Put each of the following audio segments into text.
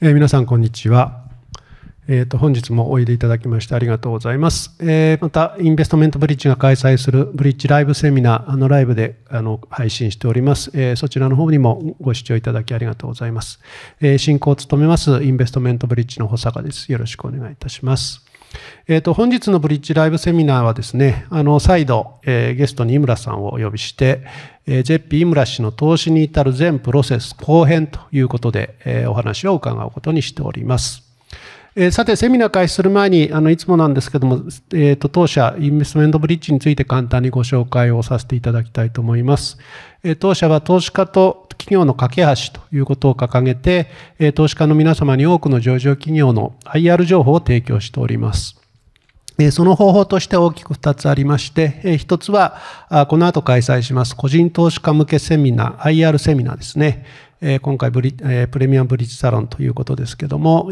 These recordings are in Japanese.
えー、皆さんこんにちは。えー、と本日もおいでいただきましてありがとうございます。えー、また、インベストメントブリッジが開催するブリッジライブセミナー、あのライブであの配信しております、えー、そちらの方にもご視聴いただきありがとうございます。えー、進行を務めますインベストメントブリッジの保坂です。よろしくお願いいたします。えっ、ー、と、本日のブリッジライブセミナーはですね、あの、再度、えー、ゲストに井村さんをお呼びして、えー、ピー井村氏の投資に至る全プロセス後編ということで、えー、お話を伺うことにしております。えー、さて、セミナー開始する前に、あの、いつもなんですけども、えっ、ー、と、当社、インベストメントブリッジについて簡単にご紹介をさせていただきたいと思います。えー、当社は投資家と企業の架け橋ということを掲げて、え投資家の皆様に多くの上場企業の IR 情報を提供しております。その方法として大きく2つありまして、1つは、この後開催します個人投資家向けセミナー、IR セミナーですね。今回ブリ、プレミアムブリッジサロンということですけども、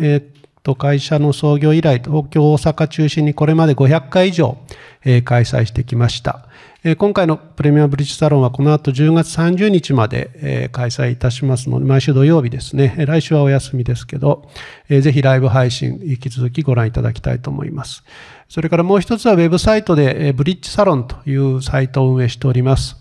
と会社の創業以来、東京、大阪中心にこれまで500回以上、えー、開催してきました。えー、今回のプレミアムブリッジサロンはこの後10月30日まで、えー、開催いたしますので、毎週土曜日ですね、来週はお休みですけど、えー、ぜひライブ配信引き続きご覧いただきたいと思います。それからもう一つはウェブサイトで、えー、ブリッジサロンというサイトを運営しております。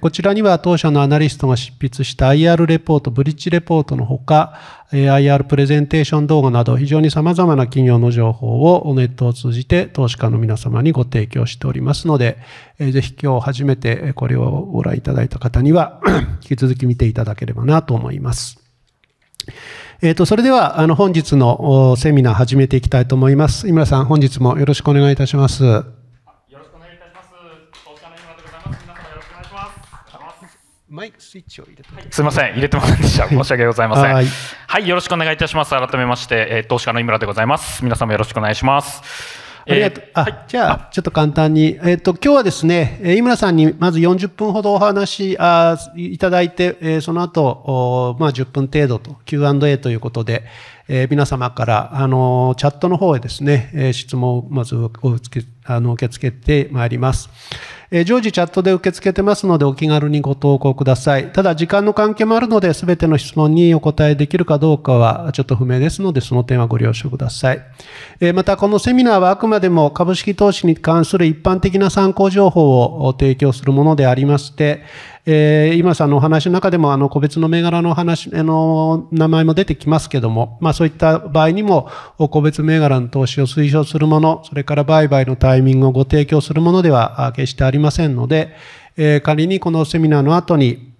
こちらには当社のアナリストが執筆した IR レポート、ブリッジレポートのほか、IR プレゼンテーション動画など非常に様々な企業の情報をネットを通じて投資家の皆様にご提供しておりますので、ぜひ今日初めてこれをご覧いただいた方には 引き続き見ていただければなと思います。えっ、ー、と、それでは、あの、本日のセミナー始めていきたいと思います。井村さん、本日もよろしくお願いいたします。マイクスイッチを入れて、はい、すみません、入れてませんでした。申し訳ございません。はい、はい、よろしくお願いいたします。改めまして、えー、投資家の井村でございます。皆様よろしくお願いします。ありがとう。えー、あ、はい、じゃあ、ちょっと簡単に。えっ、ー、と、今日はですね、井村さんにまず40分ほどお話あいただいて、えー、その後、おまあ、10分程度と Q&A ということで、えー、皆様から、あのチャットの方へですね、えー、質問をまずおつけあの受け付けてまいります。えー、常時チャットで受け付けてますのでお気軽にご投稿ください。ただ時間の関係もあるので全ての質問にお答えできるかどうかはちょっと不明ですのでその点はご了承ください。えー、またこのセミナーはあくまでも株式投資に関する一般的な参考情報を提供するものでありまして、えー、今さんのお話の中でも、あの、個別の銘柄の話、あの、名前も出てきますけども、まあそういった場合にも、個別銘柄の投資を推奨するもの、それから売買のタイミングをご提供するものでは決してありません。ませんので、えー、仮にこのセミナーの後に、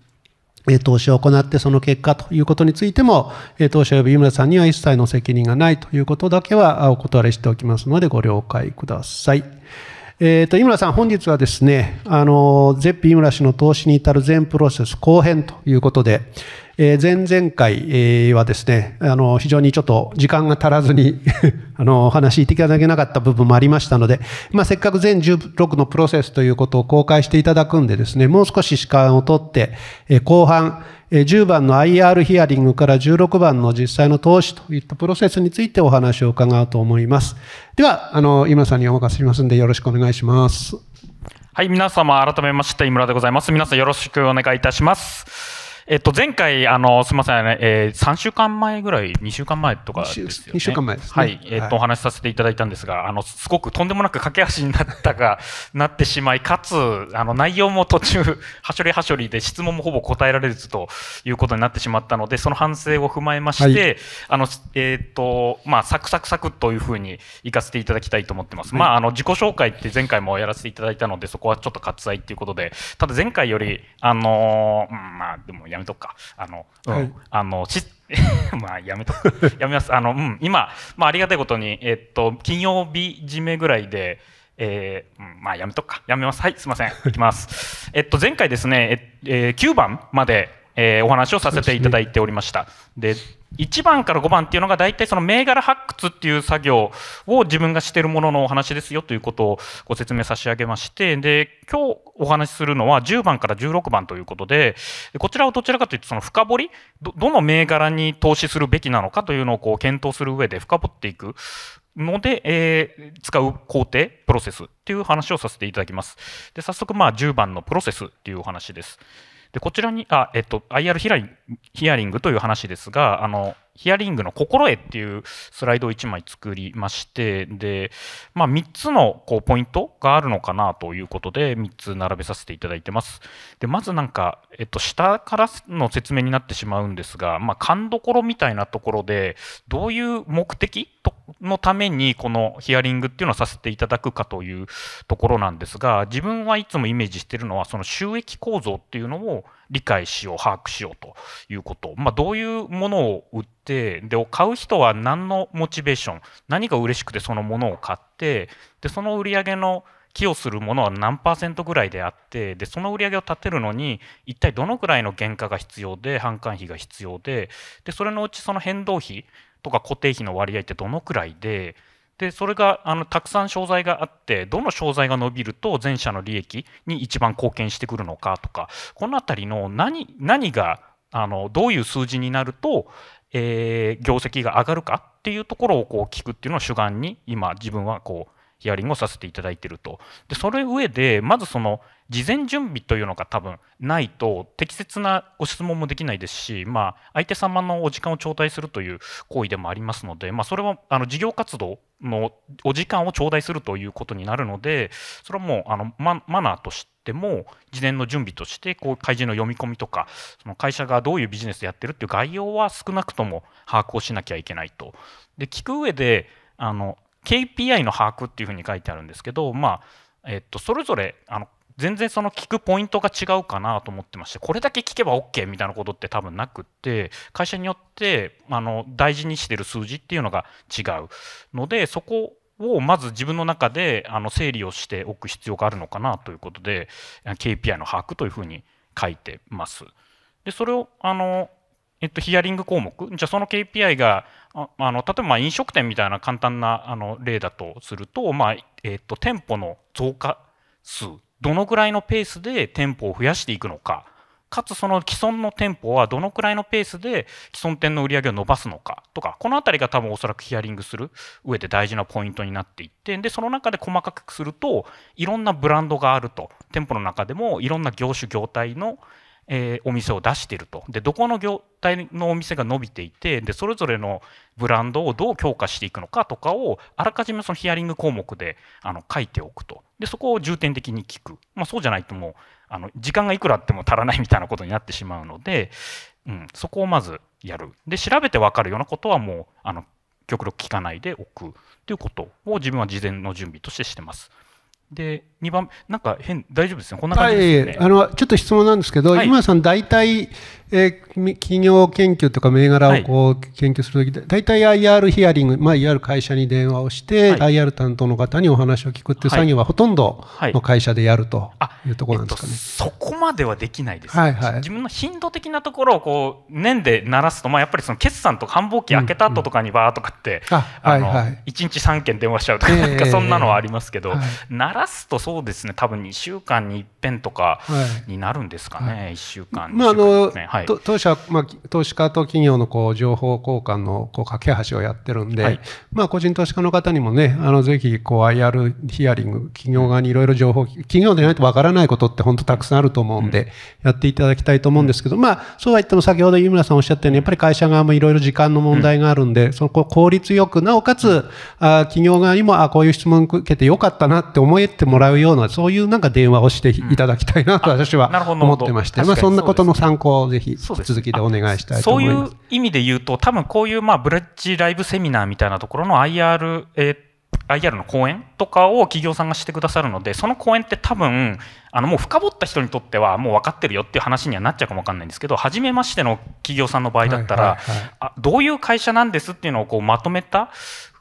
えー、投資を行ってその結果ということについても、えー、投資及び井村さんには一切の責任がないということだけはお断りしておきますのでご了解ください。えーと、と井村さん、本日はですね、あのゼッピ井村氏の投資に至る全プロセス後編ということで、えー、前々回はですね、あの、非常にちょっと時間が足らずに あの、お話しいただけなかった部分もありましたので、まあ、せっかく全16のプロセスということを公開していただくんでですね、もう少し時間をとって、えー、後半、えー、10番の IR ヒアリングから16番の実際の投資といったプロセスについてお話を伺うと思います。では、あの、今さんにお任せしますんでよろしくお願いします。はい、皆様改めまして、井村でございます。皆さんよろしくお願いいたします。えっと、前回、あの、すみません、ね、えー、3週間前ぐらい、2週間前とかですよね。2週間前ですね。はい、えっと、はい、お話しさせていただいたんですが、あの、すごくとんでもなく駆け足になったが、なってしまい、かつ、あの、内容も途中、はしょりはしょりで質問もほぼ答えられずということになってしまったので、その反省を踏まえまして、はい、あの、えっ、と、まあ、サクサクサクというふうに行かせていただきたいと思ってます。はい、まあ、あの、自己紹介って前回もやらせていただいたので、そこはちょっと割愛ということで、ただ前回より、あの、うん、まあ、でもややめとくか。あの、はい、あの、ち、まあ、やめとく。やめます。あの、うん、今、まあ、ありがたいことに、えっと、金曜日締めぐらいで、えー、まあ、やめとくか。やめます。はい、すいません。いきます。えっと、前回ですね、ええー、9番まで、えー、お話をさせていただいておりました。で、ね、1番から5番っていうのが大体その銘柄発掘っていう作業を自分がしてるもののお話ですよということをご説明差し上げましてで今日お話しするのは10番から16番ということでこちらをどちらかというとその深掘りどの銘柄に投資するべきなのかというのをこう検討する上で深掘っていくので、えー、使う工程プロセスっていう話をさせていただきますで早速まあ10番のプロセスっていうお話です。でこちらにあ、えっと、IR ヒヒアリングという話ですがあのヒアリングの心得っていうスライドを1枚作りましてで、まあ、3つのこうポイントがあるのかなということで3つ並べさせていただいてますでまずなんか、えっと、下からの説明になってしまうんですが、まあ、勘どころみたいなところでどういう目的のためにこのヒアリングっていうのをさせていただくかというところなんですが自分はいつもイメージしてるのはその収益構造っていうのを理解しよう把握しようということ、まあ、どういうものを売ってで買う人は何のモチベーション何が嬉しくてそのものを買ってでその売り上げの寄与するものは何パーセントぐらいであってでその売り上げを立てるのに一体どのぐらいの原価が必要で販管費が必要ででそれのうちその変動費とか固定費の割合ってどのくらいででそれがあのたくさん商材があってどの商材が伸びると全社の利益に一番貢献してくるのかとかこの辺りの何何があのどういう数字になると、えー、業績が上がるかっていうところをこう聞くっていうのを主眼に今自分はこうヒアリングをさせていただいてるとでそれ上でまずその事前準備というのが多分ないと適切なご質問もできないですし、まあ、相手様のお時間を頂戴するという行為でもありますので、まあ、それはあの事業活動のお時間を頂戴するということになるのでそれはもうあのマナーとしても事前の準備としてこう開示の読み込みとかその会社がどういうビジネスでやってるっていう概要は少なくとも把握をしなきゃいけないと。で聞く上であの KPI の把握っていうふうに書いてあるんですけど、まあえっと、それぞれあの全然その聞くポイントが違うかなと思ってましてこれだけ聞けば OK みたいなことって多分なくって会社によってあの大事にしてる数字っていうのが違うのでそこをまず自分の中であの整理をしておく必要があるのかなということで KPI の把握というふうに書いてます。でそれをあのえっと、ヒアリング項目じゃあその KPI がああの例えば飲食店みたいな簡単なあの例だとすると、まあえっと、店舗の増加数どのぐらいのペースで店舗を増やしていくのかかつその既存の店舗はどのくらいのペースで既存店の売り上げを伸ばすのかとかこの辺りが多分おそらくヒアリングする上で大事なポイントになっていってでその中で細かくするといろんなブランドがあると店舗の中でもいろんな業種業態のえー、お店を出しているとでどこの業態のお店が伸びていてでそれぞれのブランドをどう強化していくのかとかをあらかじめそのヒアリング項目であの書いておくとでそこを重点的に聞く、まあ、そうじゃないともうあの時間がいくらあっても足らないみたいなことになってしまうので、うん、そこをまずやるで調べて分かるようなことはもうあの極力聞かないでおくということを自分は事前の準備としてしてます。で2番なんか変大丈夫ですねこんな感じですね、はい、あのちょっと質問なんですけど、はい、今さん大体えー、企業研究とか銘柄をこう研究するとき、はい、大体 IR ヒアリング、まあ、いわゆる会社に電話をして、はい、IR 担当の方にお話を聞くっていう作業はほとんどの会社でやるというところなんですかね、はいはいえっと、そこまではできないです、はいはい、自分の頻度的なところをこう年で鳴らすと、まあ、やっぱりその決算と繁忙期開けた後とかにわーとかって、1日3件電話しちゃうとかなんかそんなのはありますけど、鳴らすとそうですね多分2週間に一遍とかになるんですかね、はい、1週間、まあ、あの、はい、当社は、まあ、投資家と企業のこう情報交換のこう架け橋をやってるんで、はい、まあ、個人投資家の方にもね、あのぜひこう IR ヒアリング、企業側にいろいろ情報、企業でないとわからないことって本当たくさんあると思うんで、やっていただきたいと思うんですけど、まあ、そうは言っても先ほど井村さんおっしゃったように、やっぱり会社側もいろいろ時間の問題があるんで、そこ効率よく、なおかつ、あ企業側にも、あこういう質問受けてよかったなって思えてもらうような、そういうなんか電話をしていただきたいなと私は思ってまして、まあ、そんなことの参考をぜひひ続きでお願いしたいと思います。そういう意味で言うと、多分こういうまあブレッジライブセミナーみたいなところの IR、えー、IR の講演とかを企業さんがしてくださるので、その講演って多分あのもう深掘った人にとってはもう分かってるよっていう話にはなっちゃうかも分かんないんですけど初めましての企業さんの場合だったら、あどういう会社なんですっていうのをこうまとめた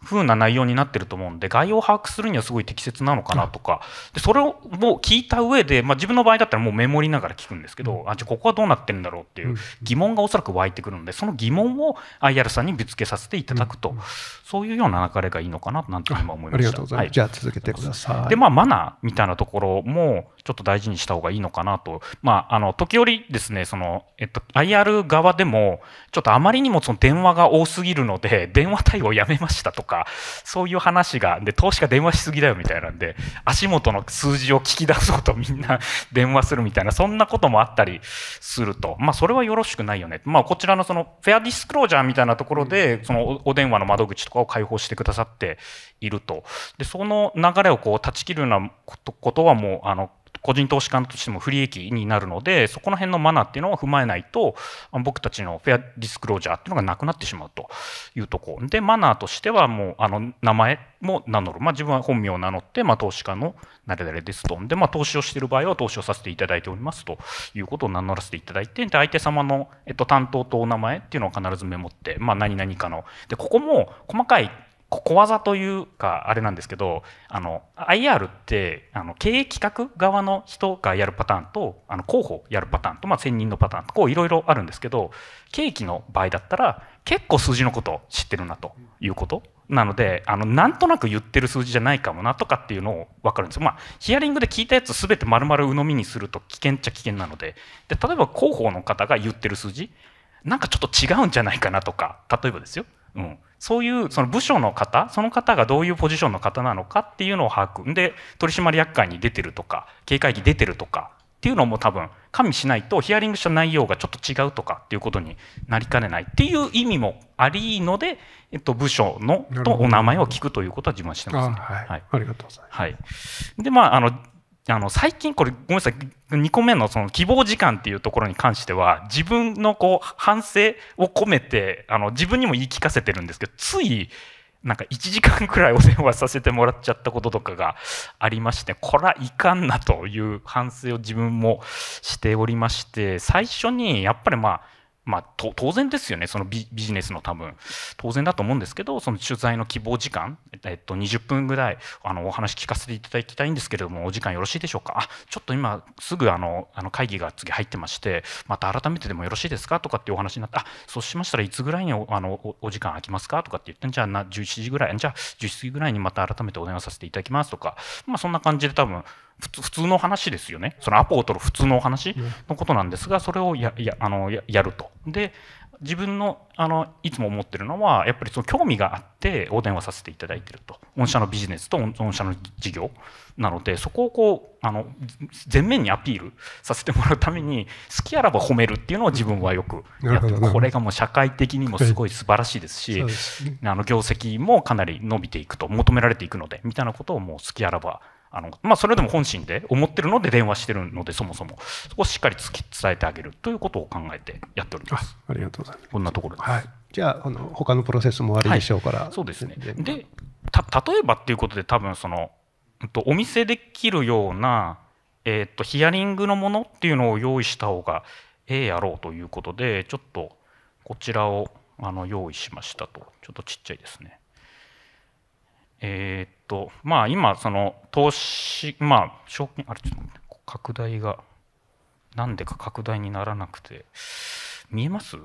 風な内容になってると思うんで概要を把握するにはすごい適切なのかなとかでそれをもう聞いた上で、まあ、自分の場合だったらもうメモりながら聞くんですけど、あじゃあここはどうなってるんだろうっていう疑問がおそらく湧いてくるのでその疑問を IR さんにぶつけさせていただくと、そういうような流れがいいのかななんて今思いました。ういます、はい、じゃ続けてくださいでまあマナーみたいなところもちょっと大事にした方がいいのかなと、まあ、あの時折ですねその、えっと、IR 側でもちょっとあまりにもその電話が多すぎるので 電話対応やめましたとかそういう話がで投資家電話しすぎだよみたいなんで足元の数字を聞き出そうとみんな 電話するみたいなそんなこともあったりすると、まあ、それはよろしくないよね、まあ、こちらのそのフェアディスクロージャーみたいなところでそのお電話の窓口とかを開放してくださっているとでその流れをこう断ち切るようなことはもうあの個人投資家としても不利益になるのでそこの辺のマナーっていうのを踏まえないと僕たちのフェアディスクロージャーっていうのがなくなってしまうというとこでマナーとしてはもうあの名前も名乗る、まあ、自分は本名を名乗って、まあ、投資家の誰々ですとで、まあ、投資をしている場合は投資をさせていただいておりますということを名乗らせていただいてで相手様の、えっと、担当とお名前っていうのを必ずメモって、まあ、何々かのでここも細かい小技というかあれなんですけどあの IR ってあの経営企画側の人がやるパターンとあの広報やるパターンと、まあ、専任のパターンとこういろいろあるんですけど経費の場合だったら結構数字のことを知ってるなということなのであのなんとなく言ってる数字じゃないかもなとかっていうのを分かるんですまあヒアリングで聞いたやつ全て丸々鵜呑みにすると危険っちゃ危険なのでで例えば広報の方が言ってる数字なんかちょっと違うんじゃないかなとか例えばですようん、そういうその部署の方その方がどういうポジションの方なのかっていうのを把握で取締役会に出てるとか警戒議出てるとかっていうのも多分加味しないとヒアリングした内容がちょっと違うとかっていうことになりかねないっていう意味もありので、えっと、部署のとお名前を聞くということは自慢してますね、はい、ありがとうございます。はい、でまああのあの最近これごめんなさい2個目のその希望時間っていうところに関しては自分のこう反省を込めてあの自分にも言い聞かせてるんですけどついなんか1時間くらいお電話させてもらっちゃったこととかがありましてこらいかんなという反省を自分もしておりまして最初にやっぱりまあまあ、当然ですよねそのビジネスの多分当然だと思うんですけどその取材の希望時間、えっと、20分ぐらいあのお話聞かせていただきたいんですけれどもお時間よろしいでしょうかあちょっと今すぐあのあの会議が次入ってましてまた改めてでもよろしいですかとかっていうお話になってあそうしましたらいつぐらいにおあのお時間空きますかとかって言ってじゃあな17時ぐらいじゃあ1 1時ぐらいにまた改めてお電話させていただきますとか、まあ、そんな感じで多分普通の話ですよねそのアポを取る普通の話のことなんですがそれをややあのややると。で自分のあのいつも思ってるのはやっぱりその興味があってお電話させていただいてると御社のビジネスと御社の事業なのでそこをこうあの全面にアピールさせてもらうために好きあらば褒めるっていうのを自分はよくやってこれがもう社会的にもすごい素晴らしいですし、あの業績もかなり伸びていくと求められていくのでみたいなことをもう好きあらばあのまあ、それでも本心で思ってるので電話してるのでそもそもそこをしっかり伝えてあげるということを考えてやっておりますありがとうございますこんなところです、はい、じゃああの他のプロセスもあるでしょうから、はい、そうですねでた例えばっていうことで多分その、と、お見せできるような、えー、っと、ヒアリングのものっていうのを用意した方がええやろうということでちょっとこちらをあの用意しましたとちょっとちっちゃいですねえー、っと、まあ今、その投資、まあ、証券、あれ、ちょっと拡大が、なんでか拡大にならなくて、見えます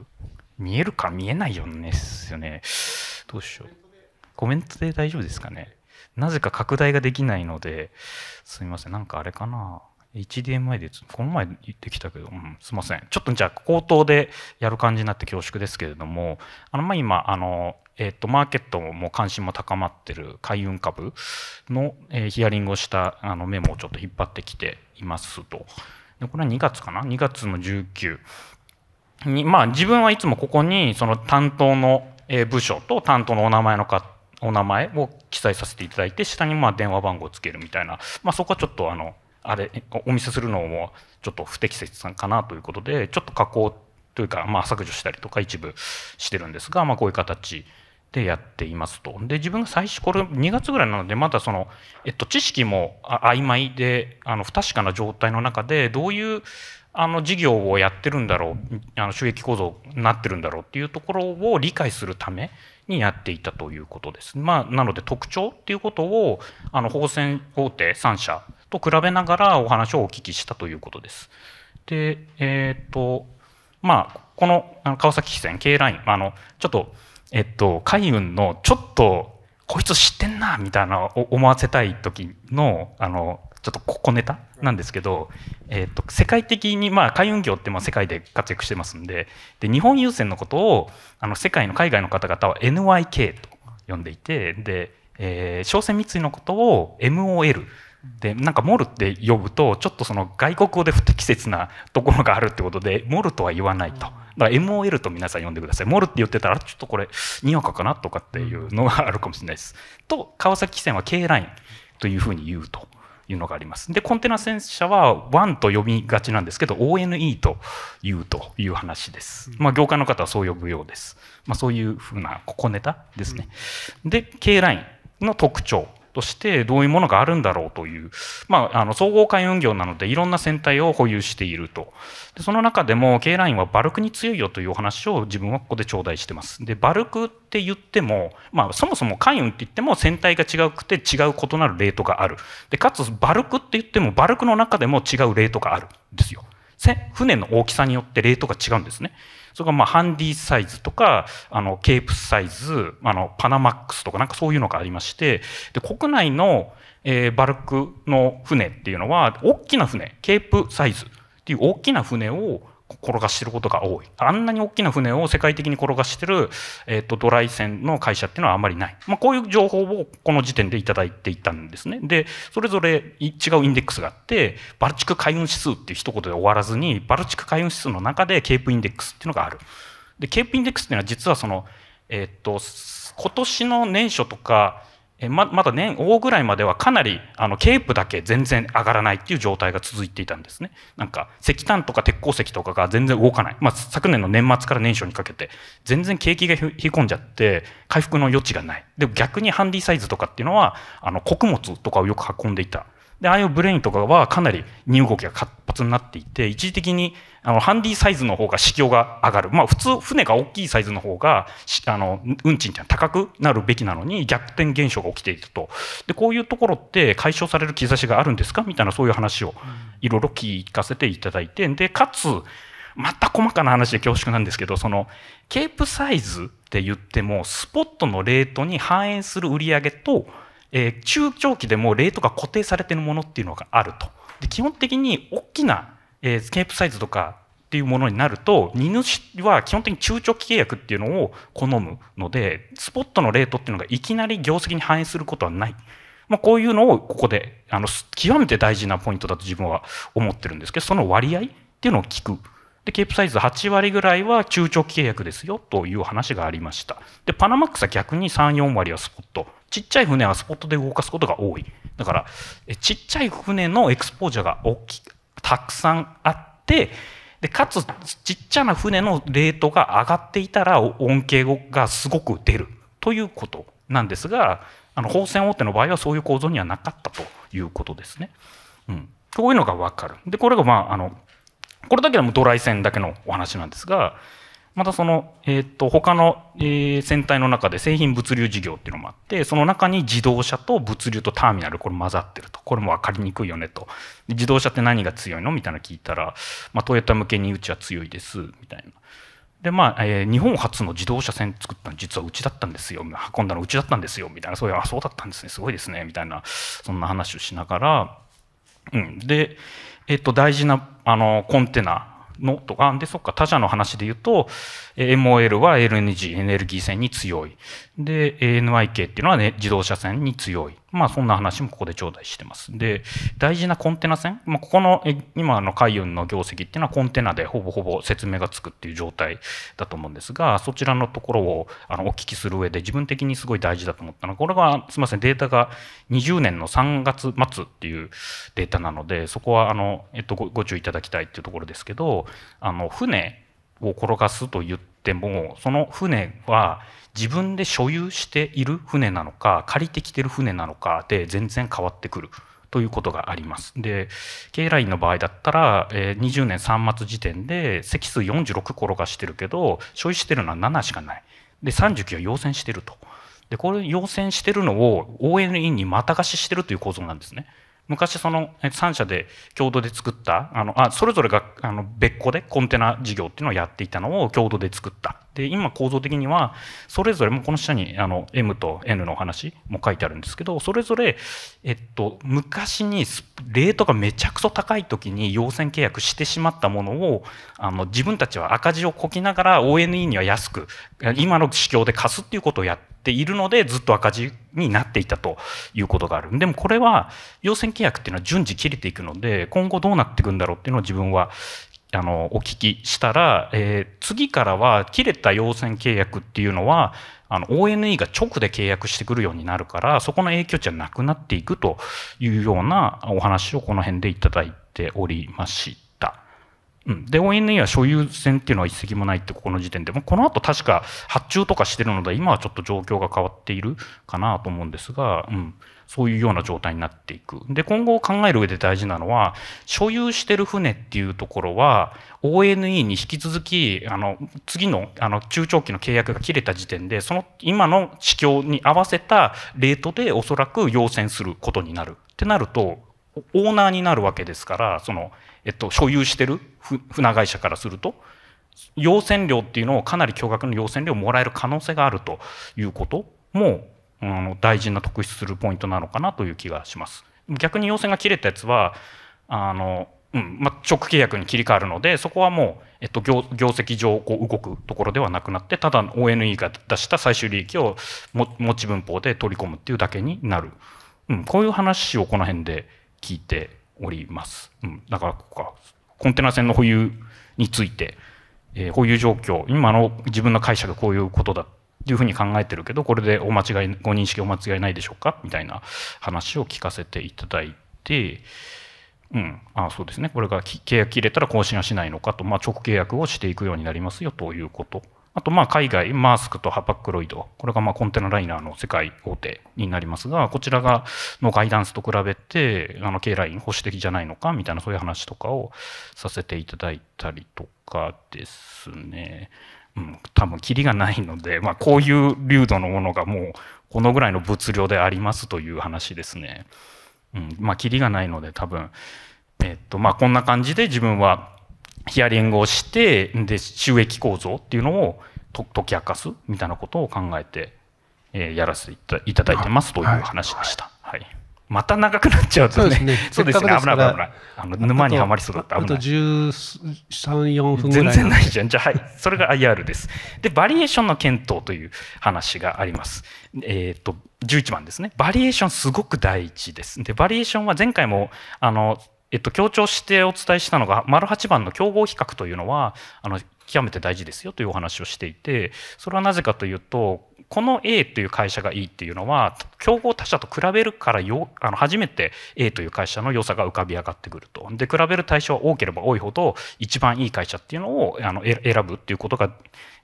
見えるか見えないよねですよね。どうしよう。コメントで大丈夫ですかね。なぜか拡大ができないので、すみません、なんかあれかな。h d m i でこの前言ってきたけど、うん、すいませんちょっとじゃあ口頭でやる感じになって恐縮ですけれどもあのまあ今あの、えーと、マーケットも関心も高まってる海運株の、えー、ヒアリングをしたあのメモをちょっと引っ張ってきていますとでこれは2月かな2月の19にまあ自分はいつもここにその担当の部署と担当のお名前のかお名前を記載させていただいて下にまあ電話番号をつけるみたいな、まあ、そこはちょっとあのあれお見せするのもちょっと不適切かなということでちょっと加工というか、まあ、削除したりとか一部してるんですが、まあ、こういう形でやっていますと。で自分が最初これ2月ぐらいなのでまだその、えっと、知識も曖昧であの不確かな状態の中でどういうあの事業をやってるんだろうあの収益構造になってるんだろうっていうところを理解するためにやっていたということです。まあ、なので特徴っていうことをあの法線大手3社と比べながらお話をお聞きしたということです。で、えっ、ー、と、まあ、この川崎汽船、K ライン、あの、ちょっと、えっと、海運のちょっと、こいつ知ってんな、みたいな思わせたい時の、あの、ちょっとここネタなんですけど、えっと、世界的に、まあ、海運業ってまあ世界で活躍してますんで、で、日本郵船のことを、あの、世界の海外の方々は NYK と呼んでいて、で、えー、商船三井のことを MOL でなんか「モル」って呼ぶとちょっとその外国語で不適切なところがあるってことで「モル」とは言わないとだから MOL と皆さん呼んでください「モル」って言ってたらちょっとこれにわかかなとかっていうのがあるかもしれないですと川崎汽船は K ラインというふうに言うというのがありますでコンテナ戦車は「1」と呼びがちなんですけど ONE と言うという話です、まあ、業界の方はそう呼ぶようです、まあ、そういうふうなここネタですねで K ラインの特徴としてどういうものがあるんだろうという、まあ、あの総合海運業なのでいろんな船体を保有しているとでその中でも K ラインはバルクに強いよというお話を自分はここで頂戴してますでバルクって言っても、まあ、そもそも海運って言っても船体が違くて違う異なるレートがあるでかつバルクって言ってもバルクの中でも違うレートがあるんですよ船の大きさによってレートが違うんですねそれがまあハンディサイズとか、あの、ケープサイズ、あの、パナマックスとかなんかそういうのがありまして、で、国内の、えー、バルクの船っていうのは、大きな船、ケープサイズっていう大きな船を、転がしてることが多いあんなに大きな船を世界的に転がしてる、えーと、ドライ船の会社っていうのはあんまりない、まあ、こういう情報をこの時点で頂いていたんですねでそれぞれ違うインデックスがあってバルチク海運指数っていう一言で終わらずにバルチク海運指数の中でケープインデックスっていうのがあるでケープインデックスっていうのは実はそのえっ、ー、と今年の年初とかえままだ年王ぐらいまではかなりあのケープだけ全然上がらないっていう状態が続いていたんですねなんか石炭とか鉄鉱石とかが全然動かない、まあ、昨年の年末から年初にかけて全然景気が冷え込んじゃって回復の余地がないで逆にハンディサイズとかっていうのはあの穀物とかをよく運んでいたで、ああいうブレインとかはかなり身動きが活発になっていて、一時的にあのハンディサイズの方が市況が上がる。まあ普通、船が大きいサイズの方が、あの、運賃って高くなるべきなのに逆転現象が起きていると。で、こういうところって解消される兆しがあるんですかみたいなそういう話をいろいろ聞かせていただいて、で、かつ、また細かな話で恐縮なんですけど、その、ケープサイズって言っても、スポットのレートに反映する売り上げと、えー、中長期でもレートが固定されているものっていうのがあると。で基本的に大きな、えー、スケープサイズとかっていうものになると荷主は基本的に中長期契約っていうのを好むのでスポットのレートっていうのがいきなり業績に反映することはない。まあ、こういうのをここであの極めて大事なポイントだと自分は思ってるんですけどその割合っていうのを聞く。で、ケープサイズ8割ぐらいは中長期契約ですよという話がありました。で、パナマックスは逆に3、4割はスポット。ちっちゃい船はスポットで動かすことが多いだからちっちゃい船のエクスポージャーが大きたくさんあってでかつちっちゃな船のレートが上がっていたら恩恵がすごく出るということなんですがあの放線大手の場合はそういう構造にはなかったということですね。うん、こういうのが分かる。でこれがまああのこれだけでもドライ線だけのお話なんですがまたその、えー、と他の、え船体の中で製品物流事業っていうのもあってその中に自動車と物流とターミナルこれ混ざってるとこれも分かりにくいよねと自動車って何が強いのみたいな聞いたら、まあ、トヨタ向けにうちは強いですみたいな。でまあえー、日本初の自動車船作ったの実はうちだったんですよ運んだのうちだったんですよみたいなそういうあそうだったんですねすごいですねみたいなそんな話をしながら、うん、で、えー、と大事なあのコンテナのとか、で、そっか、他社の話で言うと、MOL は LNG、エネルギー線に強い。で、ANYK っていうのは、ね、自動車線に強い。まあそんな話もここで頂戴してます。で、大事なコンテナ船、まあ、ここの今の海運の業績っていうのはコンテナでほぼほぼ説明がつくっていう状態だと思うんですが、そちらのところをあのお聞きする上で自分的にすごい大事だと思ったのは、これはすみません、データが20年の3月末っていうデータなので、そこはあの、えっと、ご注意いただきたいっていうところですけど、あの船を転がすと言っても、その船は、自分で所有している船なのか借りてきてる船なのかで全然変わってくる。ということがあります。で、K ラインの場合だったら、えー、20年3末時点で席数46転がしてるけど、所有してるのは7しかない。で、39は要請してると。で、これ要請してるのを ON 委員にまた貸ししてるという構造なんですね。昔その3社で共同で作ったあのあそれぞれがあの別個でコンテナ事業っていうのをやっていたのを共同で作ったで今構造的にはそれぞれもこの下にあの M と N のお話も書いてあるんですけどそれぞれ、えっと、昔にレートがめちゃくそ高い時に要線契約してしまったものをあの自分たちは赤字をこきながら ONE には安く今の市況で貸すっていうことをやっているのでずっと赤字になっていたということがあるでもこれは要請契約っていうのは順次切れていくので今後どうなっていくんだろうっていうのを自分はあのお聞きしたら、えー、次からは切れた要請契約っていうのはあの ONE が直で契約してくるようになるからそこの影響値はなくなっていくというようなお話をこの辺でいただいておりました。で ONE は所有船っていうのは一隻もないってここの時点で、まあ、この後確か発注とかしてるので今はちょっと状況が変わっているかなと思うんですが、うん、そういうような状態になっていくで今後考える上で大事なのは所有してる船っていうところは ONE に引き続きあの次のあの中長期の契約が切れた時点でその今の市況に合わせたレートでおそらく要請することになるってなるとオーナーになるわけですからそのえっと、所有してる船会社からすると要請料っていうのをかなり巨額の要請料をもらえる可能性があるということも、うん、大事な特筆するポイントなのかなという気がします。逆に要請が切れたやつはあのうんまあ、直契約に切り替わるのでそこはもう、えっと、業業績上こう動くところではなくなってただ ONE が出した最終利益を持ち分法で取り込むっていうだけになる、うん、こういう話をこの辺で聞いております。うん、だからここかコンテナ船の保有について、えー、保有状況今の自分の解釈こういうことだというふうに考えてるけどこれでお間違いご認識お間違いないでしょうかみたいな話を聞かせていただいて。うん、あそうですねこれが契約切れたら更新はしないのかと、まあ、直契約をしていくようになりますよということあとまあ海外、マースクとハパックロイド、これがまあコンテナライナーの世界大手になりますが、こちらがのガイダンスと比べて、あの K ライン保守的じゃないのかみたいなそういう話とかをさせていただいたりとかですね。うん、多分キリがないので、まあ、こういう流度のものがもうこのぐらいの物量でありますという話ですね。うん、まあキリがないので多分、えっとまあ、こんな感じで自分はヒアリングをしてで収益構造っていうのを解き明かすみたいなことを考えて、えー、やらせていただいてますという話でした。はい、また長くなっちゃうとね、そうですね、すね危ない危ないあの沼にはまりそうだった危ない。あと13、4分全然ないじゃん。じゃあ、はい、それが IR です。で、バリエーションの検討という話があります。えっ、ー、と、11番ですね。バリエーションすごく第一です。で、バリエーションは前回も、あの、えっと、強調してお伝えしたのが丸八番の競合比較というのはあの極めて大事ですよというお話をしていてそれはなぜかというとこの A という会社がいいっていうのは競合他社と比べるからよあの初めて A という会社の良さが浮かび上がってくるとで比べる対象は多ければ多いほど一番いい会社っていうのをあの選ぶっていうことが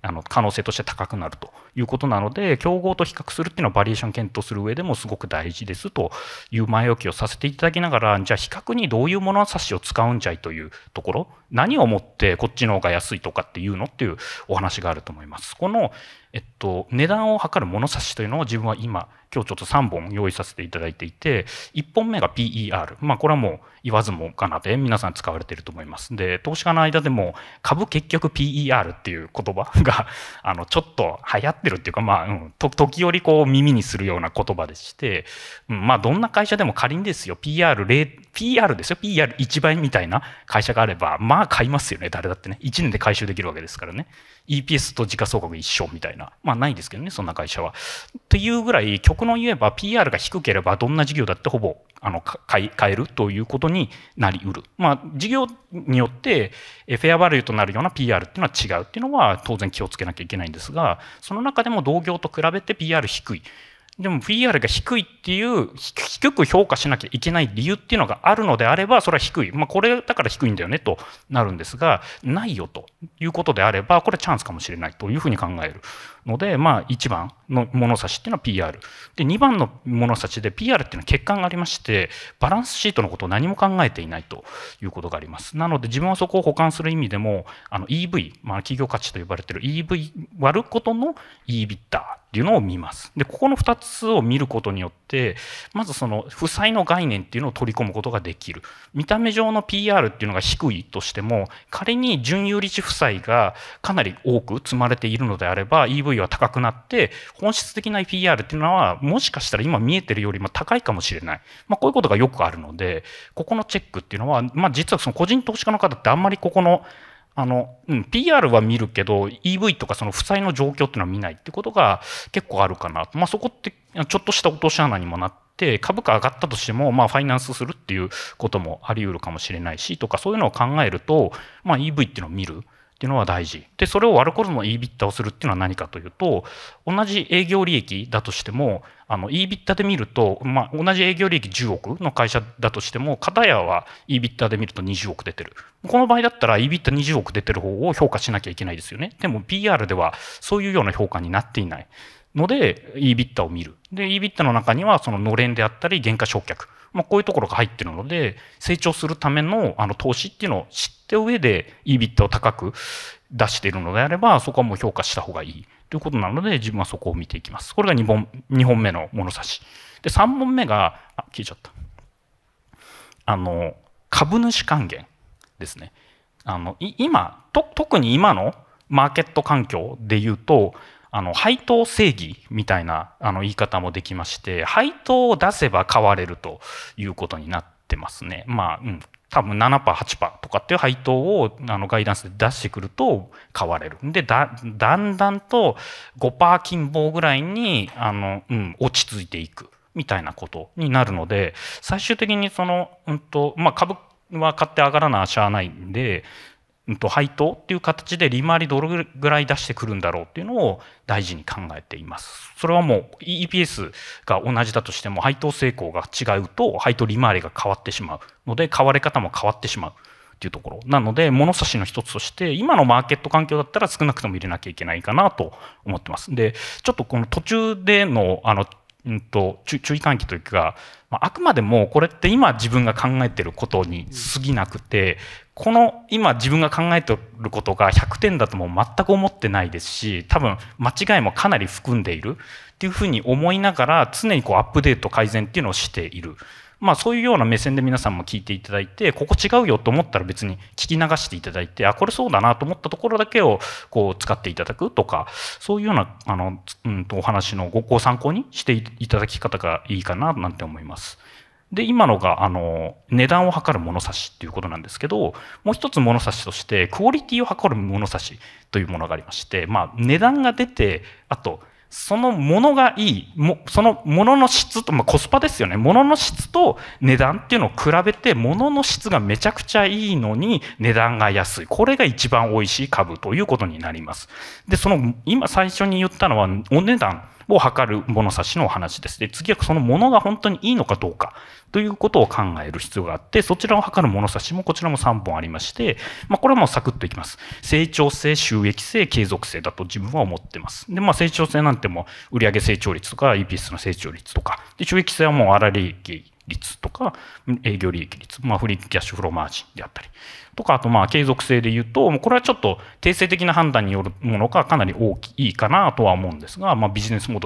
あの可能性として高くなるということなので競合と比較するっていうのはバリエーション検討する上でもすごく大事ですという前置きをさせていただきながらじゃあ比較にどういう物差しを使うんじゃいというところ何をもってこっちの方が安いとかっていうのっていうお話があると思います。このえっと、値段を測る物差しというのを自分は今今日ちょっと3本用意させていただいていて1本目が PER、まあ、これはもう言わずもがなで皆さん使われていると思いますで投資家の間でも株結局 PER っていう言葉 があのちょっと流行ってるっていうか、まあうん、時折こう耳にするような言葉でして、うん、まあ、どんな会社でも仮にですよ PR0 PR ですよ PR1 倍みたいな会社があればまあ買いますよね誰だってね1年で回収できるわけですからね EPS と時価総額一緒みたいなまあないですけどねそんな会社は。っていうぐらい極論言えば PR が低ければどんな事業だってほぼあの買えるということになりうる。まあ事業によってフェアバリューとなるような PR っていうのは違うっていうのは当然気をつけなきゃいけないんですがその中でも同業と比べて PR 低い。でも PR が低いっていう、低く評価しなきゃいけない理由っていうのがあるのであれば、それは低い。まあ、これだから低いんだよねとなるんですが、ないよということであれば、これはチャンスかもしれないというふうに考えるので、まあ、1番の物差しっていうのは PR。で、2番の物差しで PR っていうのは欠陥がありまして、バランスシートのことを何も考えていないということがあります。なので、自分はそこを補完する意味でも、あの EV、まあ、企業価値と呼ばれている EV 割ることの EBITDA っていうのを見ます。でここの2つを見ることによってまずその負債の概念っていうのを取り込むことができる。見た目上の PR っていうのが低いとしても仮に準有利子負債がかなり多く積まれているのであれば EV は高くなって本質的な PR っていうのはもしかしたら今見えてるよりも高いかもしれない。まあ、こういうことがよくあるのでここのチェックっていうのは、まあ、実はその個人投資家の方ってあんまりここのあの、うん、PR は見るけど EV とかその負債の状況っていうのは見ないってことが結構あるかなまあ、そこってちょっとした落とし穴にもなって株価上がったとしても、まあ、ファイナンスするっていうこともあり得るかもしれないしとかそういうのを考えると、まあ、EV っていうのを見るっていうのは大事でそれを割ることの EBITDA をするっていうのは何かというと同じ営業利益だとしてもあの EBITDA で見ると、まあ、同じ営業利益10億の会社だとしても片屋は EBITDA で見ると20億出てるこの場合だったら EBITDA20 億出てる方を評価しなきゃいけないですよねでも PR ではそういうような評価になっていないので e b i t を見る。で、e b i t の中にはそののれんであったり、減価償却。まあ、こういうところが入ってるので、成長するためのあの投資っていうのを知った上で e b i t を高く出しているのであれば、そこはもう評価した方がいいということなので、自分はそこを見ていきます。これが2本 ,2 本目の物差し。で、3本目が、あ、消えちゃった。あの、株主還元ですね。あの、今、と、特に今のマーケット環境で言うと、あの配当正義みたいなあの言い方もできまして配当を出せば買われるということになってますね。まあ、うん、多分7%、8%とかっていう配当をあのガイダンスで出してくると買われる。で、だ、だんだんと5%金棒ぐらいに、あの、うん、落ち着いていくみたいなことになるので、最終的にその、うんと、まあ株は買って上がらなしゃあないんで、と配当っていう形で利回りどれぐらい出してくるんだろうっていうのを大事に考えています。それはもう EPS が同じだとしても配当成功が違うと配当利回りが変わってしまうので買われ方も変わってしまう。っていうところなので物差しの一つとして今のマーケット環境だったら少なくとも入れなきゃいけないかなと思ってます。でちょっとこの途中でのあのうんと、注意喚起というか、まあ、あくまでもこれって今自分が考えてることに過ぎなくて、この今自分が考えてることが100点だとも全く思ってないですし多分間違いもかなり含んでいるっていうふうに思いながら常にこうアップデート改善っていうのをしている。まあ、そういうような目線で皆さんも聞いていただいてここ違うよと思ったら別に聞き流していただいてあこれそうだなと思ったところだけをこう使っていただくとかそういうようなあの、うん、とお話のご参考にしていただき方がいいかななんて思います。で今のがあの値段を測る物差しっていうことなんですけどもう一つ物差しとしてクオリティを測る物差しというものがありまして、まあ、値段が出てあとそのものがいいもそのものの質と、まあ、コスパですよねものの質と値段っていうのを比べてものの質がめちゃくちゃいいのに値段が安いこれが一番おいしい株ということになります。でその今最初に言ったのはお値段を測る物差しのお話です。で、次はそのものが本当にいいのかどうかということを考える必要があって、そちらを測る物差しもこちらも3本ありまして、まあ、これはもうサクッといきます。成長性、収益性、継続性だと自分は思ってます。で、まあ、成長性なんてもう売上成長率とか EPS の成長率とか、で、収益性はもう粗利益率とか、営業利益率、まあ、フリーキャッシュフローマージンであったり、とか、あとまあ継続性で言うと、もうこれはちょっと定性的な判断によるものがかなり大きいかなとは思うんですが、まあ、ビジネスモ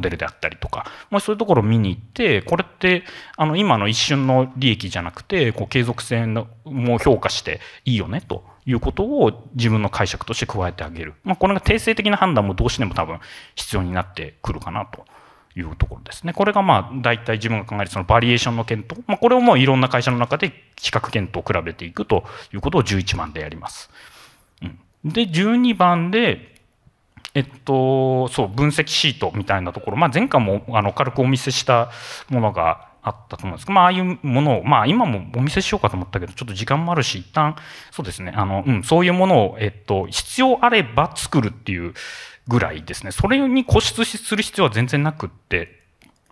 デルであったりとか、まあ、そういうところを見に行って、これってあの今の一瞬の利益じゃなくて、こう継続性のも評価していいよねということを自分の解釈として加えてあげる。まあ、これが定性的な判断もどうしても多分必要になってくるかなと。いうところですね。これがまあ大体自分が考えるそのバリエーションの検討、まあ、これをもういろんな会社の中で比較検討を比べていくということを11番でやります。うん、で12番でえっと、そう分析シートみたいなところ、まあ、前回もあの軽くお見せしたものがあったと思うんですけど、まあ、ああいうものを、まあ、今もお見せしようかと思ったけどちょっと時間もあるし一旦そうですねあの、うん、そういうものを、えっと、必要あれば作るっていうぐらいですねそれに固執する必要は全然なくって、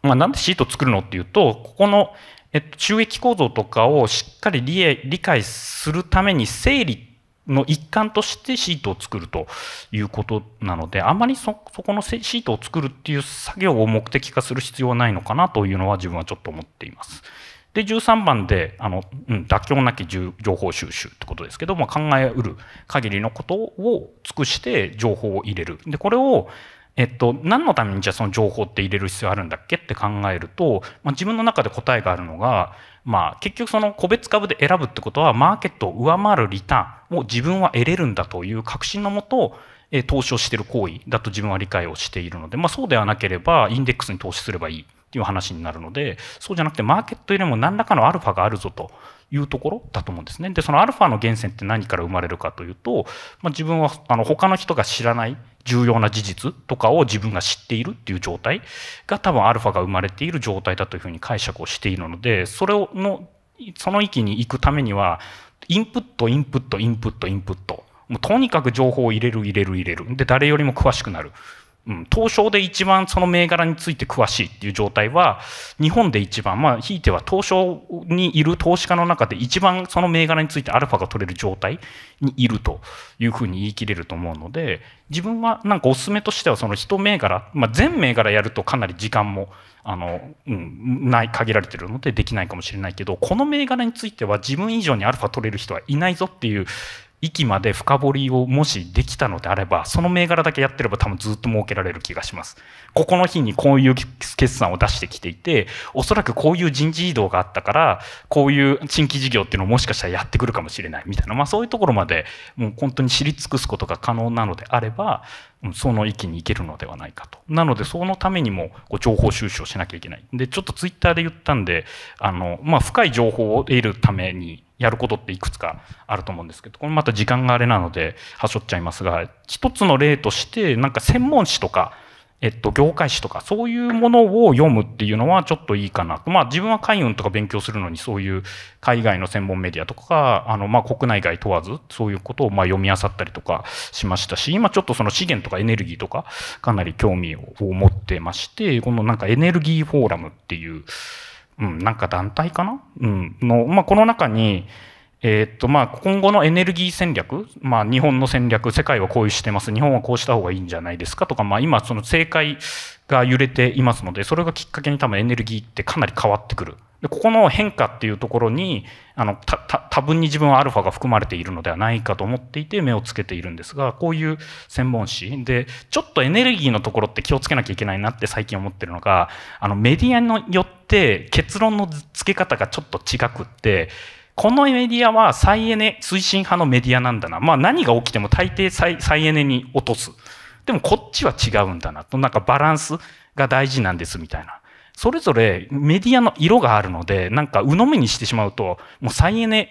まあ、なんでシート作るのっていうとここの、えっと、収益構造とかをしっかり理解するために整理の一環としてシートを作るということなのであまりそこのシートを作るっていう作業を目的化する必要はないのかなというのは自分はちょっと思っています。で13番であの、うん、妥協なき情報収集ってことですけど、まあ、考えうる限りのことを尽くして情報を入れる。でこれをえっと、何のためにじゃあその情報って入れる必要あるんだっけって考えると、まあ、自分の中で答えがあるのが、まあ、結局その個別株で選ぶってことはマーケットを上回るリターンを自分は得れるんだという確信のもと投資をしている行為だと自分は理解をしているので、まあ、そうではなければインデックスに投資すればいいていう話になるのでそうじゃなくてマーケットよりも何らかのアルファがあるぞというところだと思うんですね。でそのアルファの源泉って何から生まれるかというと、まあ、自分はあの他の人が知らない重要な事実とかを自分が知っているっていう状態が多分アルファが生まれている状態だというふうに解釈をしているのでそれをのその域に行くためにはインプットインプットインプットインプットもうとにかく情報を入れる入れる入れるで誰よりも詳しくなるうん、東証で一番その銘柄について詳しいっていう状態は日本で一番まあひいては東証にいる投資家の中で一番その銘柄についてアルファが取れる状態にいるというふうに言い切れると思うので自分はなんかおすすめとしてはその一銘柄、まあ、全銘柄やるとかなり時間もあの、うん、ない限られてるのでできないかもしれないけどこの銘柄については自分以上にアルファ取れる人はいないぞっていう域まで深掘りをもしできたのであればその銘柄だけやってれば多分ずっと儲けられる気がしますここの日にこういう決算を出してきていておそらくこういう人事異動があったからこういう新規事業っていうのをもしかしたらやってくるかもしれないみたいな、まあ、そういうところまでもう本当に知り尽くすことが可能なのであればその域に行けるのではないかとなのでそのためにもこう情報収集をしなきゃいけないでちょっとツイッターで言ったんであの、まあ、深い情報を得るためにやることっていくつかあると思うんですけどこれまた時間があれなのではしょっちゃいますが一つの例としてなんか専門誌とかえっと、業界誌とかそういうものを読むっていうのはちょっといいかなと。まあ自分は海運とか勉強するのにそういう海外の専門メディアとか、あのまあ国内外問わずそういうことをまあ読み漁ったりとかしましたし、今ちょっとその資源とかエネルギーとかかなり興味を持ってまして、このなんかエネルギーフォーラムっていううん、なんか団体かな、うんのまあ、この中にえー、っとまあ、今後のエネルギー戦略、まあ、日本の戦略、世界はこういうしてます、日本はこうした方がいいんじゃないですかとか、まあ、今、その政界が揺れていますので、それがきっかけに多分エネルギーってかなり変わってくる。でここの変化っていうところにあの多分に自分はアルファが含まれているのではないかと思っていて目をつけているんですがこういう専門誌でちょっとエネルギーのところって気をつけなきゃいけないなって最近思ってるのがあのメディアによって結論の付け方がちょっと違くってこのメディアは再エネ推進派のメディアなんだな。まあ何が起きても大抵再再エネに落とす。でもこっちは違うんだなと、なんかバランスが大事なんですみたいな。それぞれメディアの色があるので、なんか鵜呑みにしてしまうと、もう再エネ、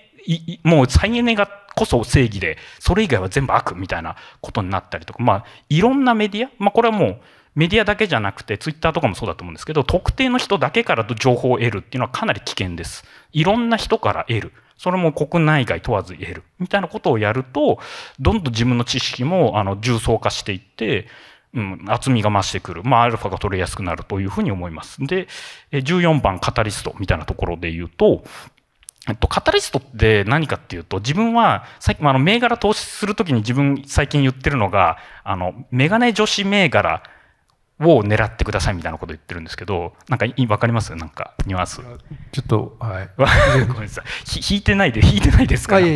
もう再エネがこそ正義で、それ以外は全部悪みたいなことになったりとか、まあいろんなメディア、まあこれはもうメディアだけじゃなくて、ツイッターとかもそうだと思うんですけど、特定の人だけから情報を得るっていうのはかなり危険です。いろんな人から得る。それも国内外問わず言える。みたいなことをやると、どんどん自分の知識も、あの、重層化していって、うん、厚みが増してくる。まあ、アルファが取れやすくなるというふうに思います。で、14番、カタリストみたいなところで言うと、えっと、カタリストって何かっていうと、自分は、最近、あの、銘柄投資するときに自分最近言ってるのが、あの、メガネ女子銘柄、を狙ってくださいみたいなこと言ってるんですけどなんか分かりますなんかニュアンスちょっとはい ごめんなさい引いてないで引いてないですかな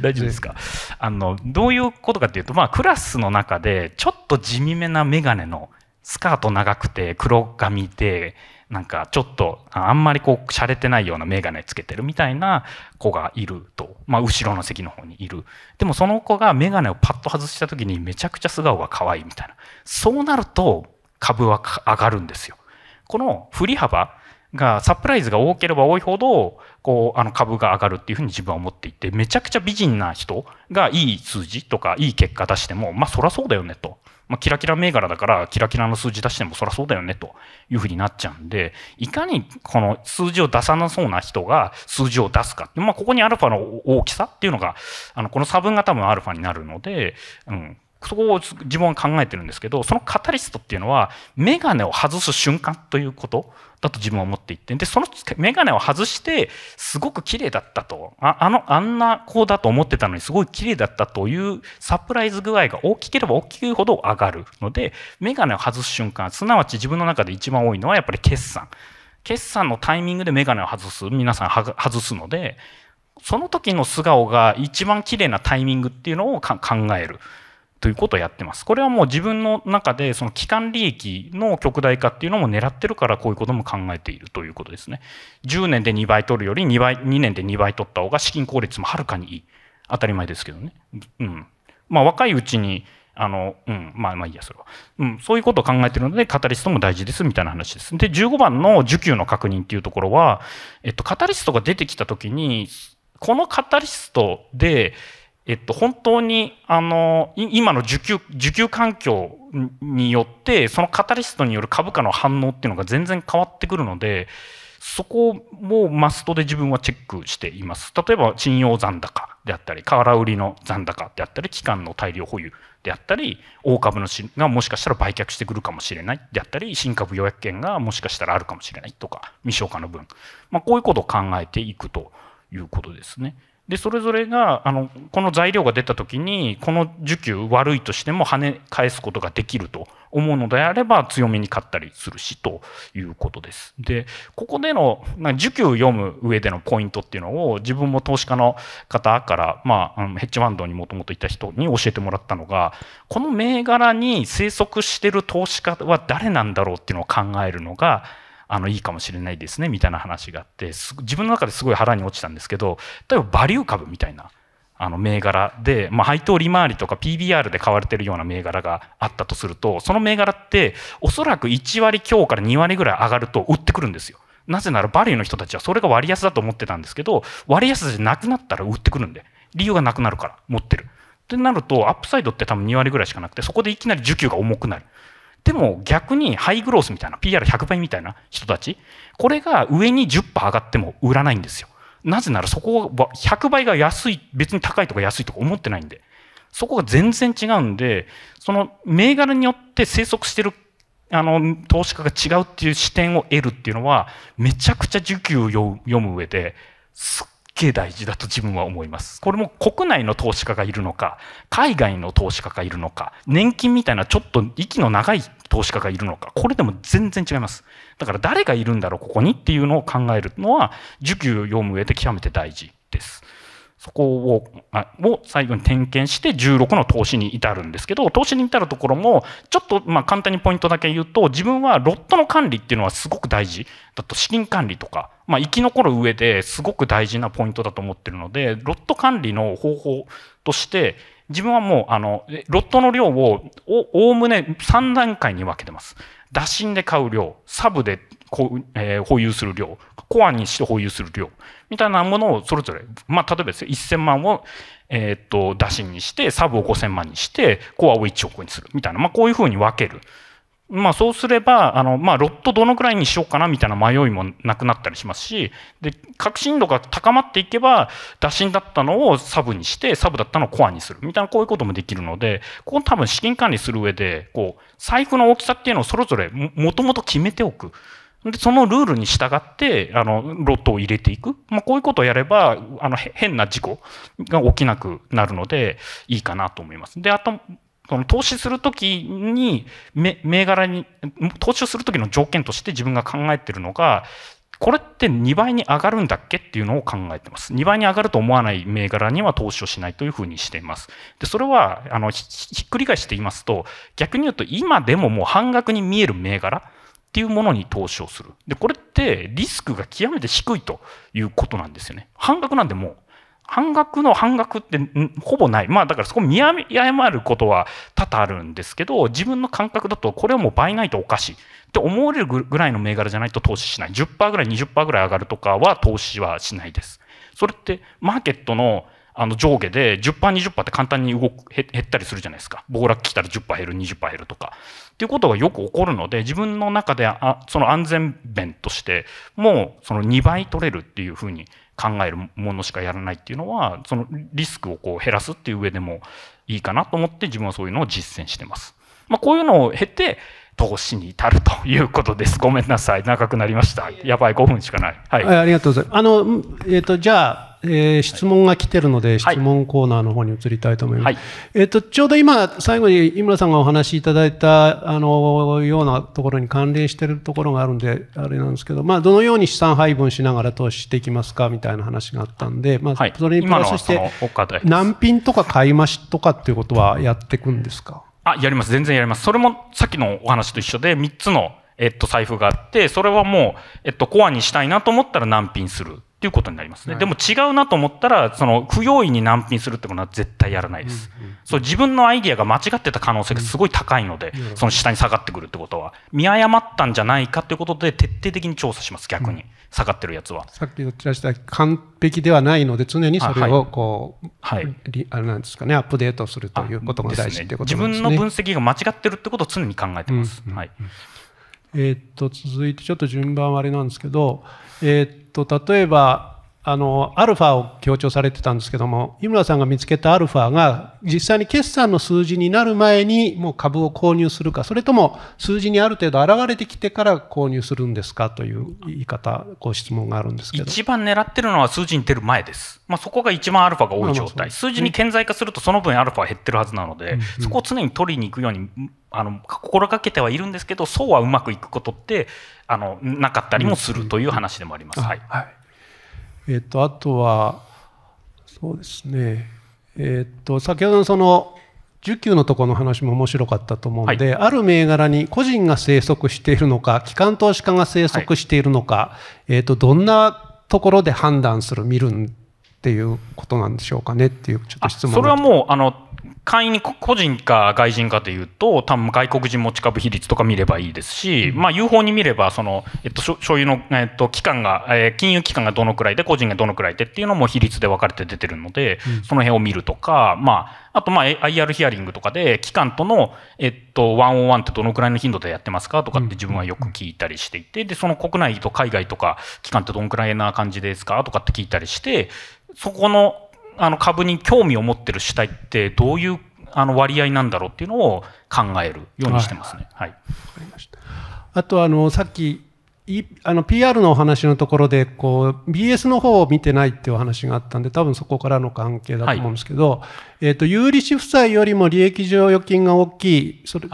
大丈夫ですかあのどういうことかっていうとまあクラスの中でちょっと地味めな眼鏡のスカート長くて黒髪でなんかちょっとあんまりこう洒落てないような眼鏡つけてるみたいな子がいると、まあ、後ろの席の方にいるでもその子が眼鏡をパッと外した時にめちゃくちゃ素顔が可愛いみたいなそうなると株は上がるんですよ。この振り幅がサプライズが多ければ多いほどこうあの株が上がるっていうふうに自分は思っていてめちゃくちゃ美人な人がいい数字とかいい結果出してもまあそりゃそうだよねと、まあ、キラキラ銘柄だからキラキラの数字出してもそりゃそうだよねというふうになっちゃうんでいかにこの数字を出さなそうな人が数字を出すかまあ、ここにアルファの大きさっていうのがあのこの差分が多分アルファになるので、うん、そこを自分は考えてるんですけどそのカタリストっていうのは眼鏡を外す瞬間ということだと自分は思っていてでその眼鏡を外してすごく綺麗だったとああのあんな子だと思ってたのにすごい綺麗だったというサプライズ具合が大きければ大きいほど上がるので眼鏡を外す瞬間すなわち自分の中で一番多いのはやっぱり決算決算のタイミングで眼鏡を外す皆さん外すのでその時の素顔が一番綺麗なタイミングっていうのを考える。ということをやってます。これはもう自分の中でその期間利益の極大化っていうのも狙ってるからこういうことも考えているということですね。10年で2倍取るより2倍、2年で2倍取った方が資金効率もはるかにいい。当たり前ですけどね。うん。まあ若いうちに、あの、うん、まあまあいいや、それは。うん、そういうことを考えてるので、カタリストも大事ですみたいな話です。で、15番の受給の確認っていうところは、えっと、カタリストが出てきた時に、このカタリストで、えっと、本当にあの今の需給需給環境によってそのカタリストによる株価の反応っていうのが全然変わってくるのでそこもマストで自分はチェックしています例えば信用残高であったり空売りの残高であったり期間の大量保有であったり大株主がもしかしたら売却してくるかもしれないであったり新株予約権がもしかしたらあるかもしれないとか未消化の分、まあ、こういうことを考えていくということですね。でそれぞれがあのこの材料が出た時にこの需給悪いとしても跳ね返すことができると思うのであれば強めに買ったりするしということです。でここでの需給を読む上でのポイントっていうのを自分も投資家の方から、まあ、あのヘッジファンドにもともといた人に教えてもらったのがこの銘柄に生息してる投資家は誰なんだろうっていうのを考えるのがあのいいかもしれないですねみたいな話があって自分の中ですごい腹に落ちたんですけど例えばバリュー株みたいなあの銘柄で、まあ、配当利回りとか PBR で買われてるような銘柄があったとするとその銘柄っておそらく1割強から2割ぐらい上がると売ってくるんですよ。なぜならバリューの人たちはそれが割安だと思ってたんですけど割安じゃなくなったら売ってくるんで理由がなくなるから持ってる。ってなるとアップサイドって多分2割ぐらいしかなくてそこでいきなり需給が重くなる。でも逆にハイグロースみたいな PR100 倍みたいな人たちこれが上に10%上がっても売らないんですよなぜならそこは100倍が安い別に高いとか安いとか思ってないんでそこが全然違うんでその銘柄によって生息してるあの投資家が違うっていう視点を得るっていうのはめちゃくちゃ需給を読む上ですっけ大事だと自分は思います。これも国内の投資家がいるのか、海外の投資家がいるのか、年金みたいなちょっと息の長い投資家がいるのか、これでも全然違います。だから誰がいるんだろう、ここにっていうのを考えるのは、受給を読む上で極めて大事です。そこをを最後に点検して16の投資に至るんですけど投資に至るところもちょっとまあ簡単にポイントだけ言うと自分はロットの管理っていうのはすごく大事だと資金管理とか、まあ、生き残る上ですごく大事なポイントだと思ってるのでロット管理の方法として自分はもうあのロットの量をおおむね3段階に分けてます。打診で買う量サブでこうえー、保有する量コアにして保有する量みたいなものをそれぞれ、まあ、例えばですよ1,000万を、えー、っとにしてサブを5,000万にしてコアを1億にするみたいな、まあ、こういうふうに分ける。まあ、そうすればあの、まあ、ロットどのくらいにしようかなみたいな迷いもなくなったりしますしで革新度が高まっていけば打診だったのをサブにしてサブだったのをコアにするみたいなこういうこともできるのでここ多分資金管理する上でこ財布の大きさっていうのをそれぞれもともと決めておく。で、そのルールに従って、あの、ロットを入れていく。まあ、こういうことをやれば、あの、変な事故が起きなくなるので、いいかなと思います。で、あと、その投資するときに、銘柄に、投資をするときの条件として自分が考えてるのが、これって2倍に上がるんだっけっていうのを考えてます。2倍に上がると思わない銘柄には投資をしないというふうにしています。で、それは、あの、ひっくり返して言いますと、逆に言うと今でももう半額に見える銘柄、っていうものに投資をする。で、これってリスクが極めて低いということなんですよね。半額なんでもう、半額の半額ってほぼない。まあだからそこ見誤ることは多々あるんですけど、自分の感覚だとこれはもう倍ないとおかしいって思われるぐらいの銘柄じゃないと投資しない。10%ぐらい、20%ぐらい上がるとかは投資はしないです。それってマーケットのあの上下で10%、20%って簡単に動く、減ったりするじゃないですか。暴落来たら10%減る、20%減るとか。っていうことがよく起こるので、自分の中であその安全弁として、もうその2倍取れるっていうふうに考えるものしかやらないっていうのは、そのリスクをこう減らすっていう上でもいいかなと思って自分はそういうのを実践してます。まあ、こういうのを経て、投資に至るということです。ごめんなさい。長くなりました。やばい、5分しかない。はい。ありがとうございます。あの、えっ、ー、と、じゃあ、えー、質問が来てるので、質問コーナーの方に移りたいと思います。はい、えっ、ー、と、ちょうど今、最後に井村さんがお話しいただいた、あの、ようなところに関連しているところがあるんで、あれなんですけど、まあ、どのように資産配分しながら投資していきますか、みたいな話があったんで、まあ、それにプラスして、難品とか買い増しとかっていうことはやっていくんですかあ、やります。全然やります。それもさっきのお話と一緒で、3つの、えっと、財布があって、それはもう、えっと、コアにしたいなと思ったら難品する。っていうことになりますね、でも違うなと思ったらその不用意に難品するってことは絶対やらないです、そう自分のアイディアが間違ってた可能性がすごい高いので、その下に下がってくるってことは見誤ったんじゃないかということで徹底的に調査します逆に、下がってるやつはさっきおっしゃった完璧ではないので常にそれをこうはい、あれなんですかねアップデートするということが大事ってことですね、ね、自分の分析が間違ってるってことを常に考えてます、はいえっと続いてちょっと順番割れなんですけどえー、っとと例えばあの、アルファを強調されてたんですけども、井村さんが見つけたアルファが、実際に決算の数字になる前にもう株を購入するか、それとも数字にある程度現れてきてから購入するんですかという言い方、ご質問があるんですけど。一番狙ってるのは数字に出る前です。まあ、そこが一番アルファが多い状態。数字に顕在化するとその分アルファは減ってるはずなので、そこを常に取りに行くように、あの心がけてはいるんですけどそうはうまくいくことってあのなかったりもするという話でもあります。はい、はいえっと、あとは、そうですね、えっと、先ほどのその、需給のところの話も面白かったと思うので、はい、ある銘柄に個人が生息しているのか、機関投資家が生息しているのか、はい、えっと、どんなところで判断する、見るっていうことなんでしょうかねっていう、ちょっと質問それはもう、あの、会員に個人か外人かというと多分外国人持ち株比率とか見ればいいですし、まあ、有法に見ればその、えっと、所有の、えっと、期間が、えー、金融機関がどのくらいで個人がどのくらいでっていうのも比率で分かれて出てるので、うん、その辺を見るとか、まあ、あとまあ IR ヒアリングとかで機関との、えっと、ワンオンワンってどのくらいの頻度でやってますかとかって自分はよく聞いたりしていてでその国内と海外とか機関ってどのくらいな感じですかとかって聞いたりしてそこのあの株に興味を持ってる主体ってどういうあの割合なんだろうっていうのを考えるようにしてますね。はい、はい、かりましたあとあのさっきいあの PR のお話のところでこう BS の方を見てないっていうお話があったんで多分そこからの関係だと思うんですけど、はい、えっ、ー、と有利子負債よりも利益剰余金が大きいそれ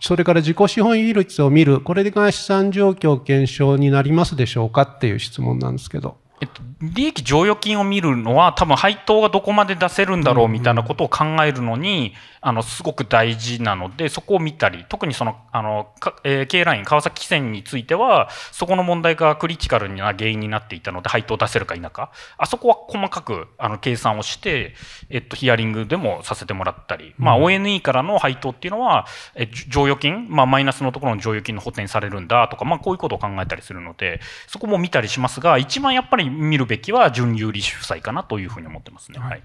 それから自己資本比率を見るこれが資産状況検証になりますでしょうかっていう質問なんですけど。えっと、利益剰余金を見るのは多分配当がどこまで出せるんだろうみたいなことを考えるのにあのすごく大事なのでそこを見たり特にそのあの、えー、K ライン川崎汽船についてはそこの問題がクリティカルな原因になっていたので配当を出せるか否かあそこは細かくあの計算をして、えっと、ヒアリングでもさせてもらったり、まあ、ONE からの配当っていうのは、え剰余金、まあ、マイナスのところの剰余金の補填されるんだとか、まあ、こういうことを考えたりするのでそこも見たりしますが一番やっぱり見るべきは準有利主催かなというふうに思ってますね。はい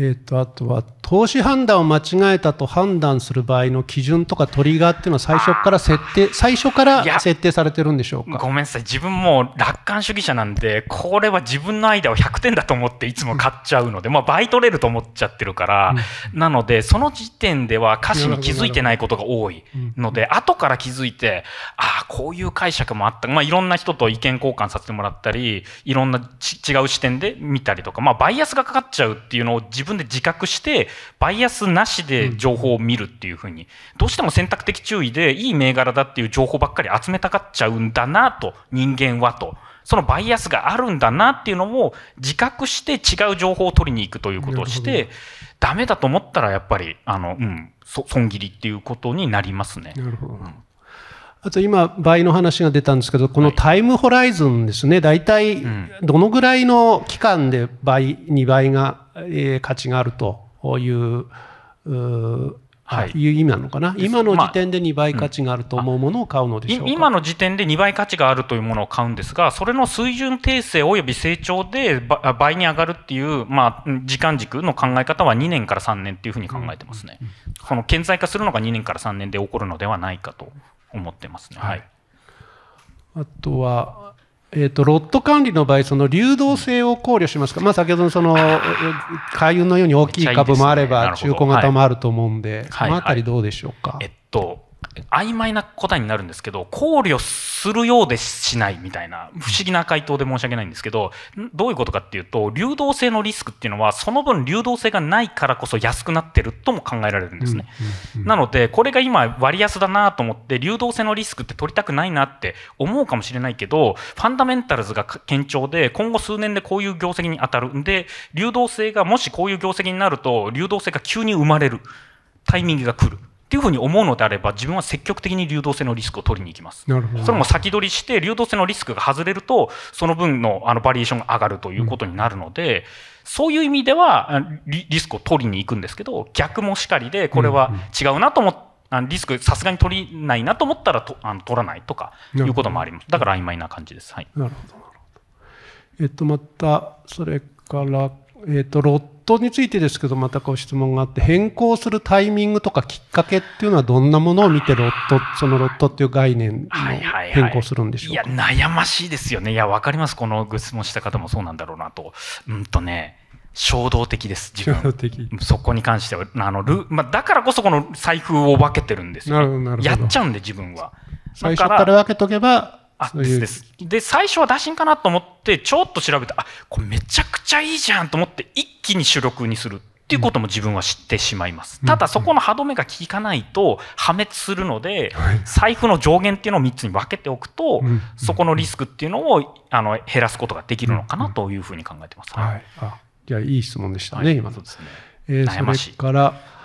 えーと、あとは投資判断を間違えたと判断する場合の基準とかトリガーっていうのは最初から設定 最初から設定されてるんでしょうかごめんなさい自分も楽観主義者なんでこれは自分のアイデアを100点だと思っていつも買っちゃうので、まあ、倍取れると思っちゃってるから、うん、なのでその時点では歌詞に気づいてないことが多いので、うん、後から気づいてああこういう解釈もあった、まあ、いろんな人と意見交換させてもらったりいろんな違う視点で見たりとか、まあ、バイアスがかかっちゃうっていうのを自分分で自覚してバイアスなしで情報を見るっていうふうに、どうしても選択的注意でいい銘柄だっていう情報ばっかり集めたがっちゃうんだなと人間はと。そのバイアスがあるんだなっていうのを自覚して違う情報を取りに行くということをして、ダメだと思ったらやっぱり、あの、うん、損切りっていうことになりますね。なるほど。あと今、倍の話が出たんですけど、このタイムホライズンですね、大体どのぐらいの期間で倍、2倍が価値があるというはい、いう意味なのかな、今の時点で2倍価値があると思うものを買うのでしょうか、まあうん、今の時点で2倍価値があるというものを買うんですが、それの水準訂正および成長で倍に上がるっていう、まあ、時間軸の考え方は2年から3年っていうふうに考えてますね、うんうん、その顕在化するのが2年から3年で起こるのではないかと思ってますね。はい、あとはえーと、ロット管理の場合、その流動性を考慮しますか、まあ、先ほどのその海運のように大きい株もあれば、中古型もあると思うんで、はい、そのあたりどうでしょうか。はいはい、えっと曖昧な答えになるんですけど考慮するようでしないみたいな不思議な回答で申し訳ないんですけどどういうことかっていうと流動性のリスクっていうのはその分流動性がないからこそ安くなってるとも考えられるんですね。なのでこれが今割安だなと思って流動性のリスクって取りたくないなって思うかもしれないけどファンダメンタルズが堅調で今後数年でこういう業績に当たるんで流動性がもしこういう業績になると流動性が急に生まれるタイミングが来る。っていうふうに思うのであれば自分は積極的に流動性のリスクを取りに行きます。なるほどそれも先取りして流動性のリスクが外れるとその分のあのバリエーションが上がるということになるので、そういう意味ではリスクを取りに行くんですけど逆もしかりでこれは違うなと思って。あのリスクさすがに取りないなと思ったらとあの取らないとかいうこともありますだから曖昧な感じです、はい、なるほどえっとまたそれから、えっと、ロットについてですけど、またご質問があって、変更するタイミングとかきっかけっていうのはどんなものを見てロット、そのロットっていう概念を変更するんでしょうか、はいはいはい、いや、悩ましいですよね。いや、わかります。このご質問した方もそうなんだろうなと。うんとね、衝動的です、自分。そこに関しては、あのルまあ、だからこそこの財布を分けてるんですよ、ね、やっちゃうんで、自分は。最初から分けとけば、あそうですで最初は打診かなと思ってちょっと調べてあこれめちゃくちゃいいじゃんと思って一気に主力にするっていうことも自分は知ってしまいます、うん、ただそこの歯止めが効かないと破滅するので、うん、財布の上限っていうのを3つに分けておくと、うん、そこのリスクっていうのをあの減らすことができるのかなというふうに考えてます、はい、はい、あいやいい質問でしたね、はい、今そうですね、え悩ましいそれから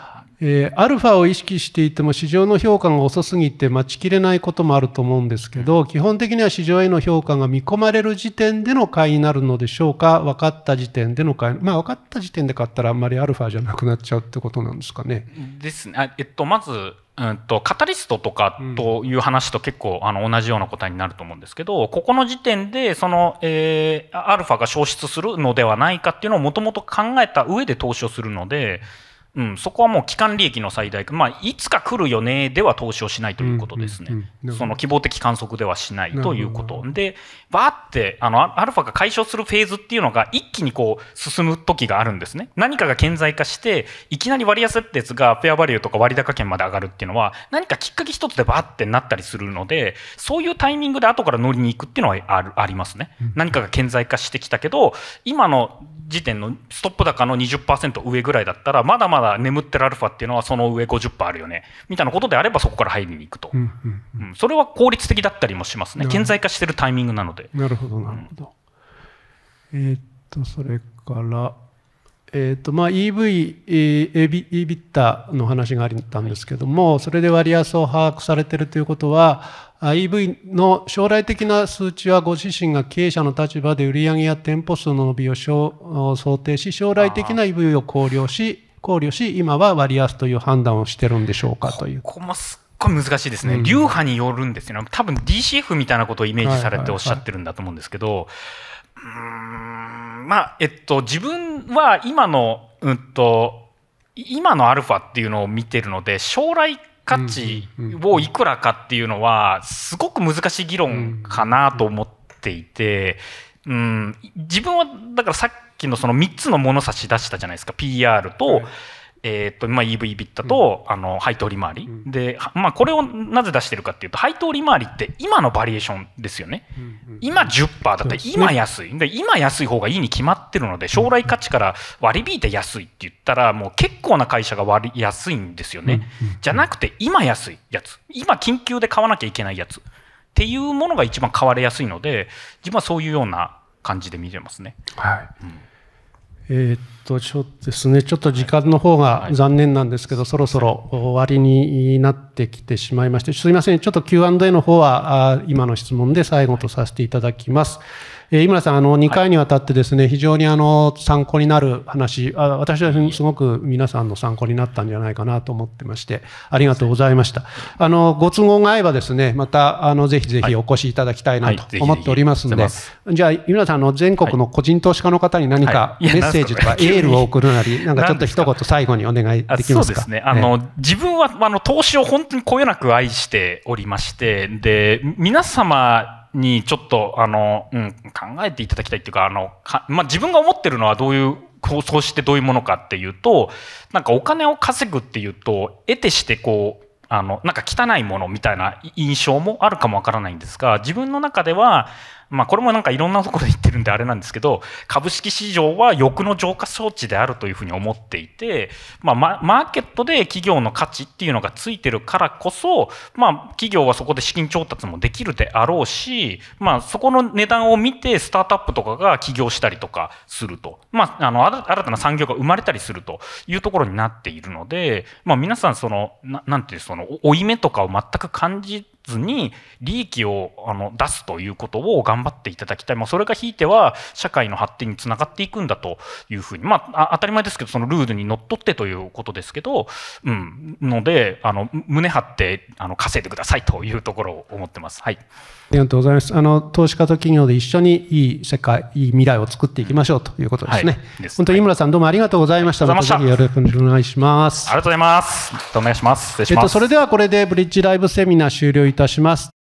えー、アルファを意識していても市場の評価が遅すぎて待ちきれないこともあると思うんですけど、基本的には市場への評価が見込まれる時点での買いになるのでしょうか、分かった時点での買い、まあ、分かった時点で買ったらあんまりアルファじゃなくなっちゃうってことなんですかね。ですね。えっと、まず、うんと、カタリストとかという話と結構あの同じような答えになると思うんですけど、ここの時点で、その、えー、アルファが消失するのではないかっていうのをもともと考えた上で投資をするので、うんうん、そこはもう期間利益の最大化、まあ、いつか来るよねでは投資をしないということですね、うんうんうん、その希望的観測ではしないということ、で、ばーってあのアルファが解消するフェーズっていうのが、一気にこう進む時があるんですね、何かが顕在化して、いきなり割安つがフェアバリューとか割高券まで上がるっていうのは、何かきっかけ一つでばーってなったりするので、そういうタイミングで後から乗りに行くっていうのはあるありますね、うん、何かが顕在化してきたけど、今の時点のストップ高の20%上ぐらいだったらまだまだ眠ってるアルファっていうのはその上50%あるよねみたいなことであればそこから入りに行くと、うんうんうん、それは効率的だったりもしますね顕在化してるタイミングなのでなるほどなるほど、えー、っとそれからえーとまあ、EV、e b ビッタ a の話があったんですけども、それで割安を把握されているということは、EV の将来的な数値はご自身が経営者の立場で売り上げや店舗数の伸びを想定し、将来的な EV を考慮し、考慮し、今は割安という判断をしてるんでしょうかという。ここもすっごい難しいですね、うん、流派によるんですよね、多分 DCF みたいなことをイメージされておっしゃってるんだと思うんですけど、はいはいはいうんまあえっと自分は今のうんと今のアルファっていうのを見てるので将来価値をいくらかっていうのはすごく難しい議論かなと思っていて、うん、自分はだからさっきのその3つの物差し出したじゃないですか PR と、はいえーとまあ、EV ビッタと、うん、あの配当利回り、うん、で、まあ、これをなぜ出してるかっていうと配当利回りって今のバリエーションですよね、うんうん、今10%だったら今安い、で今安い方がいいに決まってるので将来価値から割り引いて安いって言ったらもう結構な会社が割り安いんですよね、うんうん、じゃなくて今安いやつ今緊急で買わなきゃいけないやつっていうものが一番買われやすいので自分はそういうような感じで見てますね。はい、うんえー、っとちょっとですねちょっと時間の方が残念なんですけど、はい、そろそろ終わりになってきてしまいましてすいませんちょっと Q&A の方は今の質問で最後とさせていただきます。えー、井村さん、あの、2回にわたってですね、はい、非常にあの、参考になる話、あ私はすごく皆さんの参考になったんじゃないかなと思ってまして、ありがとうございました。あの、ご都合が合えばですね、また、あの、ぜひぜひお越しいただきたいなと思っておりますので、じゃあ、井村さん、あの、全国の個人投資家の方に何かメッセージとかエールを送るなり、なんかちょっと一言最後にお願いできますか。そうですね。あの、自分は、あの、投資を本当にこよなく愛しておりまして、で、皆様、にちょっとあの、うん、考えていただきたいっていうかあのまあ、自分が思ってるのはどういうそうしてどういうものかっていうとなんかお金を稼ぐっていうと得てしてこうあのなんか汚いものみたいな印象もあるかもわからないんですが自分の中ではまあ、これもなんかいろんなところで言ってるんであれなんですけど株式市場は欲の浄化装置であるというふうに思っていて、まあ、マーケットで企業の価値っていうのがついてるからこそ、まあ、企業はそこで資金調達もできるであろうし、まあ、そこの値段を見てスタートアップとかが起業したりとかすると、まあ、あの新たな産業が生まれたりするというところになっているので、まあ、皆さんそのななんていうその負い目とかを全く感じずに利益をあの出すということを頑張っていただきたい、まあ、それが引いては社会の発展につながっていくんだというふうに、まあ、当たり前ですけどそのルールにのっとってということですけど、うん、のであの胸張ってあの稼いでくださいというところを思ってます。はい、ありがとうございますあの投資家と企業で一緒にいい世界いい未来を作っていきましょうということですね。はい、本当井村さんどうもありがとうございました。またよろしくお願いします。ありがとうございます。お願いします。失礼します。えっとそれではこれでブリッジライブセミナー終了いたします。